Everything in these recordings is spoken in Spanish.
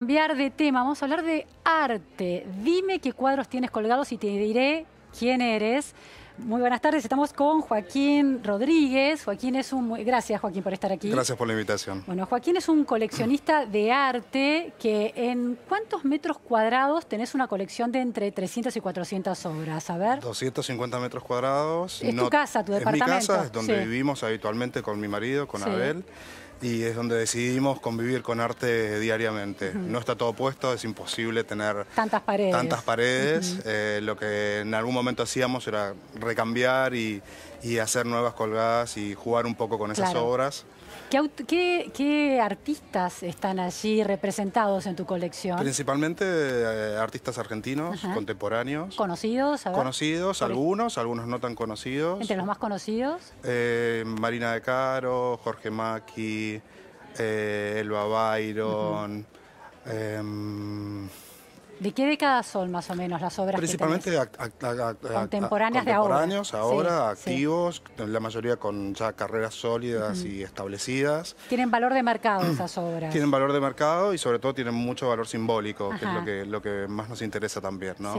cambiar de tema, vamos a hablar de arte. Dime qué cuadros tienes colgados y te diré quién eres. Muy buenas tardes, estamos con Joaquín Rodríguez. Joaquín es un... Gracias Joaquín por estar aquí. Gracias por la invitación. Bueno, Joaquín es un coleccionista de arte que en cuántos metros cuadrados tenés una colección de entre 300 y 400 obras, a ver. 250 metros cuadrados. Es tu casa, tu departamento. Es mi casa, es donde vivimos habitualmente con mi marido, con Abel y es donde decidimos convivir con arte diariamente. No está todo puesto, es imposible tener tantas paredes. Tantas paredes. Eh, lo que en algún momento hacíamos era recambiar y, hacer nuevas colgadas y jugar un poco con esas obras. ¿Qué, qué, artistas están allí representados en tu colección? Principalmente eh, artistas argentinos, contemporáneos. ¿Conocidos? Conocidos, algunos, algunos no tan conocidos. ¿Entre los más conocidos? Eh, Marina de Caro, Jorge Maki, eh, Elba Byron. ¿De qué década son más o menos las obras? Principalmente contemporáneas, de ahora. ahora activos, la mayoría con ya carreras sólidas y establecidas. Tienen valor de mercado esas obras. Tienen valor de mercado y sobre todo tienen mucho valor simbólico, que es lo que, lo que más nos interesa también, ¿no?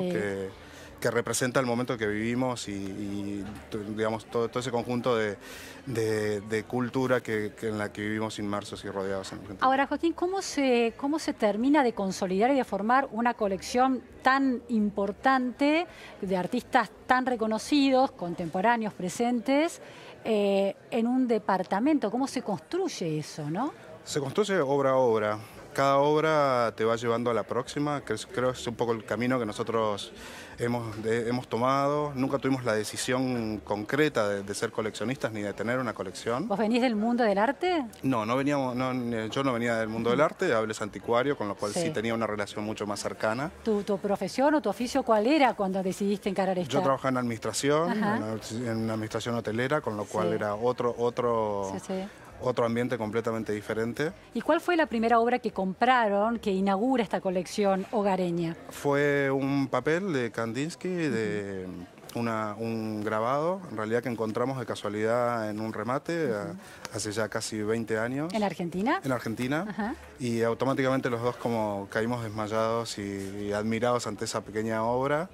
que representa el momento que vivimos y, digamos, todo, ese conjunto de, cultura que, en la que vivimos inmersos y rodeados Ahora, Joaquín, ¿cómo se, ¿cómo se termina de consolidar y de formar una colección tan importante de artistas tan reconocidos, contemporáneos, presentes, eh, en un departamento? ¿Cómo se construye eso, no? Se construye obra a obra cada obra te va llevando a la próxima, que creo que es un poco el camino que nosotros hemos, hemos tomado. Nunca tuvimos la decisión concreta de, ser coleccionistas ni de tener una colección. ¿Vos venís del mundo del arte? No, no veníamos, yo no venía del mundo del arte, hables anticuario, con lo cual sí. tenía una relación mucho más cercana. ¿Tu, profesión o tu oficio cuál era cuando decidiste encarar esto? Yo trabajaba en administración, en, administración hotelera, con lo cual era otro, otro sí, otro ambiente completamente diferente. ¿Y cuál fue la primera obra que compraron que inaugura esta colección hogareña? Fue un papel de Kandinsky, de un grabado, en realidad que encontramos de casualidad en un remate hace ya casi 20 años. ¿En Argentina? En Argentina. Y automáticamente los dos como caímos desmayados y admirados ante esa pequeña obra.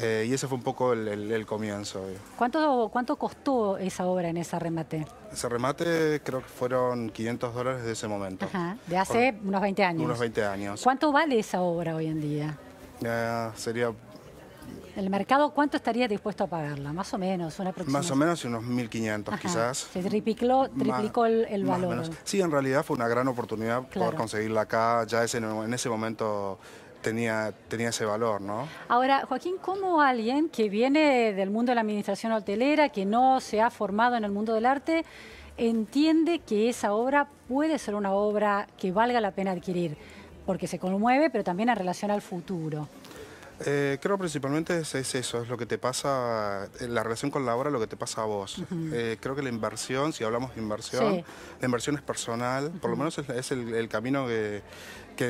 Eh, y ese fue un poco el, comienzo. ¿Cuánto, ¿Cuánto, costó esa obra en ese remate? Ese remate creo que fueron 500 dólares de ese momento. Ajá, de hace unos 20 años. Unos 20 años. ¿Cuánto vale esa obra hoy en día? Eh, sería... ¿El mercado cuánto estaría dispuesto a pagarla? Más o menos, una Más o menos unos 1.500 quizás. Se triplicó, triplicó el, valor. Sí, en realidad fue una gran oportunidad poder conseguirla acá. Ya ese, en ese momento tenía, ese valor, ¿no? Ahora, Joaquín, ¿cómo alguien que viene del mundo de la administración hotelera, que no se ha formado en el mundo del arte, entiende que esa obra puede ser una obra que valga la pena adquirir? Porque se conmueve, pero también en relación al futuro. Eh, creo principalmente es, eso, es lo que te pasa, eh, la relación con la obra, lo que te pasa a vos. Eh, creo que la inversión, si hablamos de inversión, la inversión es personal, por lo menos es, el, camino que,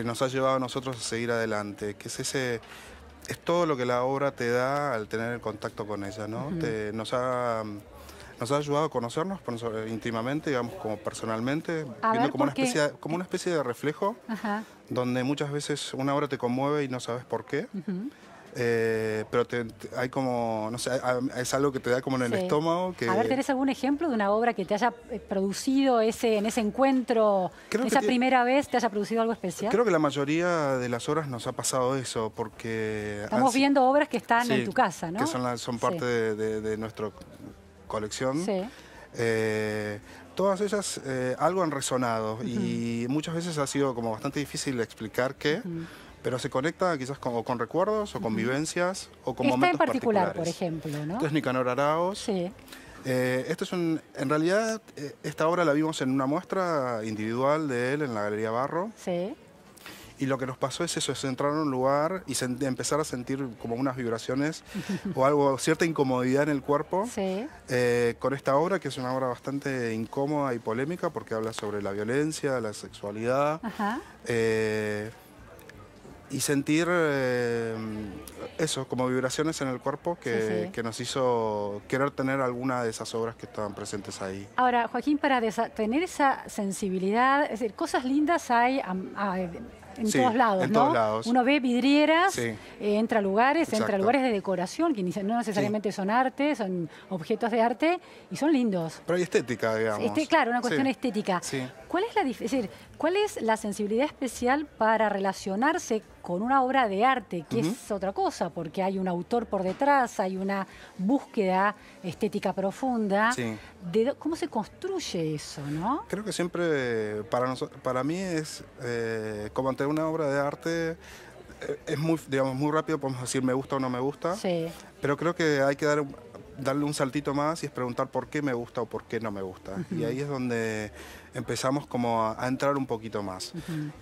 nos ha llevado a nosotros a seguir adelante, que es ese es todo lo que la obra te da al tener el contacto con ella, ¿no? te, nos ha nos ha ayudado a conocernos eh, íntimamente, digamos, como personalmente, viendo como, una especie como una especie de reflejo, donde muchas veces una obra te conmueve y no sabes por qué. Eh, pero hay como, no sé, es algo que te da como en el estómago. Que... A ver, ¿tenés algún ejemplo de una obra que te haya eh, producido ese, en ese encuentro, esa primera vez, te haya producido algo especial? Creo que la mayoría de las obras nos ha pasado eso, porque... Estamos viendo obras que están en tu casa, ¿no? Que son, parte de, de, nuestro colección. Eh, todas ellas eh, algo han resonado y muchas veces ha sido como bastante difícil explicar qué, pero se conecta quizás con, o con recuerdos o con vivencias o con momentos en particular, por ejemplo, ¿no? es Nicanor Araos. Sí. Eh, esto es en realidad, esta obra la vimos en una muestra individual de él en la Galería Barro. Sí. Y lo que nos pasó es eso, es entrar a un lugar y empezar a sentir como unas vibraciones o algo, cierta incomodidad en el cuerpo eh, con esta obra, que es una obra bastante incómoda y polémica porque habla sobre la violencia, la sexualidad. Eh, y sentir eh, eso, como vibraciones en el cuerpo que, nos hizo querer tener alguna de esas obras que estaban presentes ahí. Ahora, Joaquín, para tener esa sensibilidad, es decir, cosas lindas hay en todos lados, ¿no? Uno ve vidrieras, eh, entra a lugares, entra a lugares de decoración, que no necesariamente son arte, son objetos de arte, y son lindos. Pero hay estética, este, digamos. Este, claro, una cuestión estética. ¿Cuál es, la, sensibilidad especial para relacionarse con una obra de arte, que es otra cosa, porque hay un autor por detrás, hay una búsqueda estética profunda? ¿Cómo se construye eso, no? Creo que siempre, para, mí es, eh, como ante una obra de arte, eh, es muy, digamos, muy rápido, podemos decir me gusta o no me gusta, sí. pero creo que hay que dar darle un saltito más y es preguntar por qué me gusta o por qué no me gusta. Y ahí es donde empezamos como a, entrar un poquito más.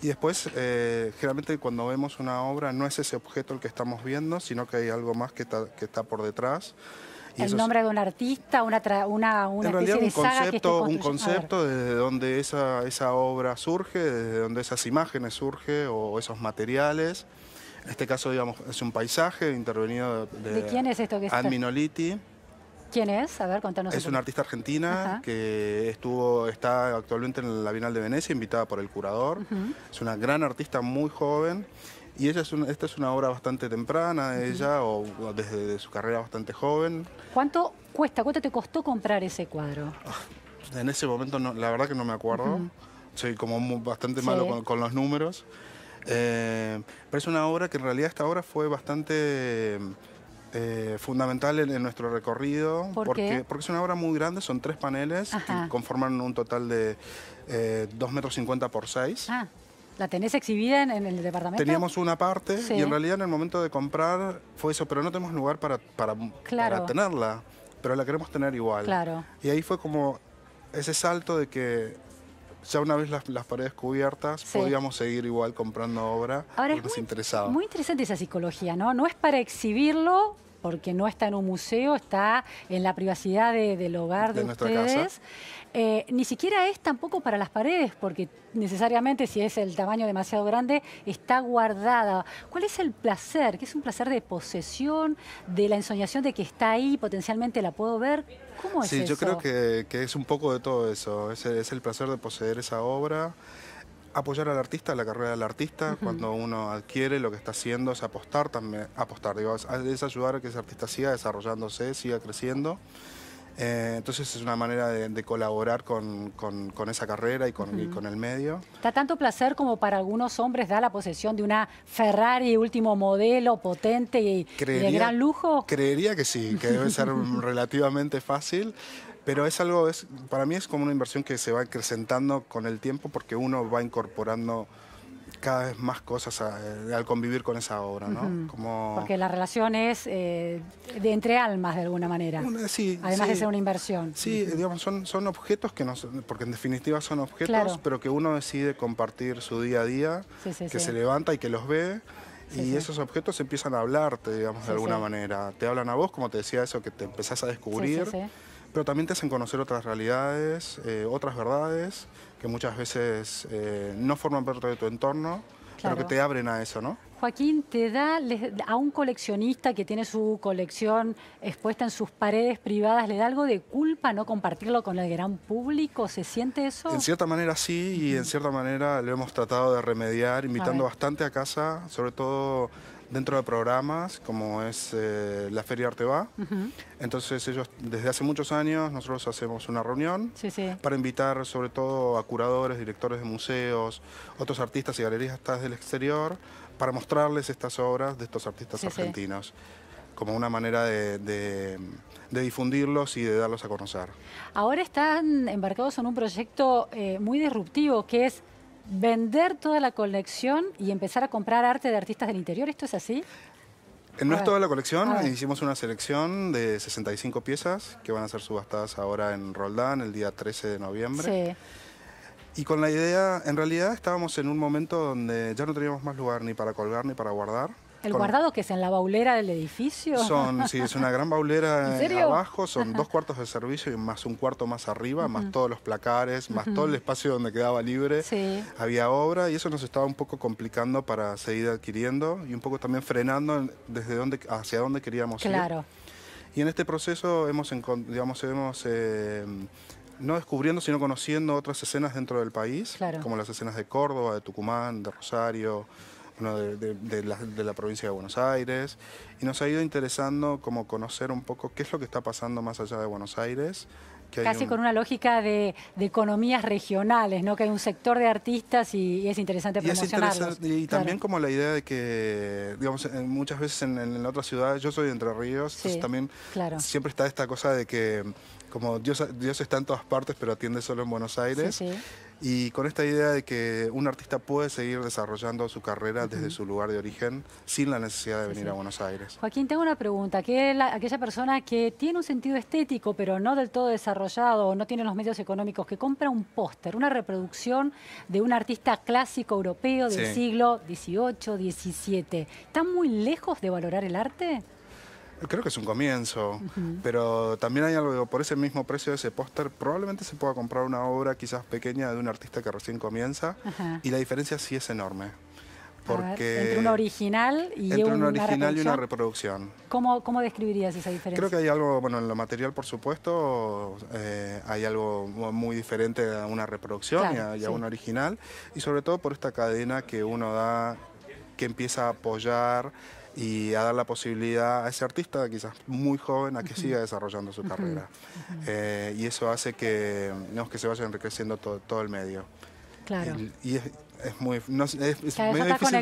Y después, eh, generalmente cuando vemos una obra, no es ese objeto el que estamos viendo, sino que hay algo más que está, que está por detrás. el nombre de un artista, una, una, un concepto, un concepto desde donde esa, esa obra surge, desde donde esas imágenes surgen o esos materiales. En este caso, digamos, es un paisaje intervenido de... ¿De quién es esto que está? ...Adminoliti. ¿Quién es? A ver, contanos. Es una artista argentina que estuvo, está actualmente en la Bienal de Venecia, invitada por el curador. Es una gran artista muy joven. Y ella es esta es una obra bastante temprana de ella, o desde su carrera bastante joven. ¿Cuánto cuesta, cuánto te costó comprar ese cuadro? Ah, en ese momento, la verdad que no me acuerdo. Soy como bastante malo con, los números. Eh, pero es una obra que en realidad esta obra fue bastante eh, fundamental en, nuestro recorrido. porque, porque es una obra muy grande, son tres paneles que conforman un total de 2 eh, metros 50 por 6. Ah, ¿La tenés exhibida en, el departamento? Teníamos una parte y en realidad en el momento de comprar fue eso, pero no tenemos lugar para, tenerla, pero la queremos tener igual. Y ahí fue como ese salto de que ya una vez las, paredes cubiertas, podíamos seguir igual comprando obra Ahora, nos interesaba. Muy interesante esa psicología, ¿no? No es para exhibirlo porque no está en un museo, está en la privacidad del hogar de, ustedes. Eh, ni siquiera es tampoco para las paredes, porque necesariamente si es el tamaño demasiado grande, está guardada. ¿Cuál es el placer? ¿Qué es un placer de posesión, de la ensoñación de que está ahí, potencialmente la puedo ver? ¿Cómo es sí, eso? Sí, yo creo que, es un poco de todo eso. es el placer de poseer esa obra apoyar al artista, la carrera del artista, cuando uno adquiere lo que está haciendo, es apostar también, apostar, es, ayudar a que ese artista siga desarrollándose, siga creciendo. Eh, entonces es una manera de, colaborar con, esa carrera y con, el medio. Da tanto placer como para algunos hombres da la posesión de una Ferrari último modelo, potente y, de gran lujo. Creería que sí, que debe ser relativamente fácil. Pero es algo, es, para mí es como una inversión que se va acrecentando con el tiempo porque uno va incorporando cada vez más cosas eh, al convivir con esa obra, ¿no? Porque la relación es eh, de entre almas de alguna manera. Además de ser una inversión. Sí, digamos, son, objetos que no porque en definitiva son objetos, pero que uno decide compartir su día a día, que se levanta y que los ve. y esos objetos empiezan a hablarte, digamos, de alguna manera. Te hablan a vos, como te decía eso, que te empezás a descubrir pero también te hacen conocer otras realidades, eh, otras verdades que muchas veces eh, no forman parte de tu entorno, pero que te abren a eso, ¿no? Joaquín, te da a un coleccionista que tiene su colección expuesta en sus paredes privadas, ¿le da algo de culpa no compartirlo con el gran público? ¿Se siente eso? En cierta manera sí, y en cierta manera lo hemos tratado de remediar, invitando bastante a casa, sobre todo dentro de programas como es eh, la Feria Arte Va. Entonces ellos, desde hace muchos años, nosotros hacemos una reunión para invitar sobre todo a curadores, directores de museos, otros artistas y galerías hasta del exterior, para mostrarles estas obras de estos artistas argentinos como una manera de, difundirlos y de darlos a conocer. Ahora están embarcados en un proyecto eh, muy disruptivo que es vender toda la colección y empezar a comprar arte de artistas del interior. ¿Esto es así? Eh, no es toda la colección, hicimos una selección de 65 piezas que van a ser subastadas ahora en Roldán el día 13 de noviembre. Sí. Y con la idea, en realidad estábamos en un momento donde ya no teníamos más lugar ni para colgar ni para guardar. ¿El guardado que es en la baulera del edificio? Son, sí, es una gran baulera abajo, son dos cuartos de servicio y más un cuarto más arriba, más todos los placares, más todo el espacio donde quedaba libre. Había obra y eso nos estaba un poco complicando para seguir adquiriendo y un poco también frenando desde dónde, hacia dónde queríamos ir. Claro. Y en este proceso hemos, digamos, hemos eh, no descubriendo, sino conociendo otras escenas dentro del país, como las escenas de Córdoba, de Tucumán, de Rosario, de, la, provincia de Buenos Aires, y nos ha ido interesando como conocer un poco qué es lo que está pasando más allá de Buenos Aires. Casi con una lógica de, economías regionales, ¿no? Que hay un sector de artistas y, es interesante promocionarlos. Y, también como la idea de que, digamos, muchas veces en, en la otra ciudad, yo soy de Entre Ríos, entonces también siempre está esta cosa de que como Dios, Dios está en todas partes, pero atiende solo en Buenos Aires. Sí, sí y con esta idea de que un artista puede seguir desarrollando su carrera desde su lugar de origen sin la necesidad de venir a Buenos Aires. Joaquín, tengo una pregunta. aquella persona que tiene un sentido estético pero no del todo desarrollado no tiene los medios económicos, que compra un póster, una reproducción de un artista clásico europeo del siglo XVIII, XVII, ¿está muy lejos de valorar el arte? Creo que es un comienzo, pero también hay algo, por ese mismo precio de ese póster, probablemente se pueda comprar una obra quizás pequeña de un artista que recién comienza y la diferencia sí es enorme. Porque entre un original y original y una reproducción. ¿Cómo, ¿Cómo, describirías esa diferencia? Creo que hay algo, bueno, en lo material, por supuesto, eh, hay algo muy diferente a una reproducción y, a, un original, y sobre todo por esta cadena que uno da, que empieza a apoyar y a dar la posibilidad a ese artista, quizás muy joven, a que siga desarrollando su carrera. Eh, y eso hace que, que se vaya enriqueciendo todo, todo el medio. Claro es muy es, difícil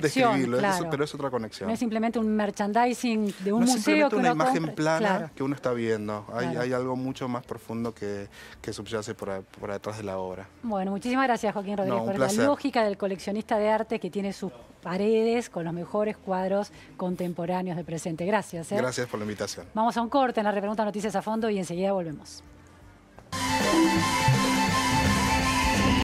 describirlo, ¿eh? pero es otra conexión. No es simplemente un merchandising de un museo. Es simplemente una imagen plana que uno está viendo. Hay, hay, algo mucho más profundo que, que subyace por, detrás de la obra. Bueno, muchísimas gracias Joaquín Rodríguez por la lógica del coleccionista de arte que tiene sus paredes con los mejores cuadros contemporáneos del presente. Gracias. ¿eh? Gracias por la invitación. Vamos a un corte en la repregunta Noticias a Fondo y enseguida volvemos.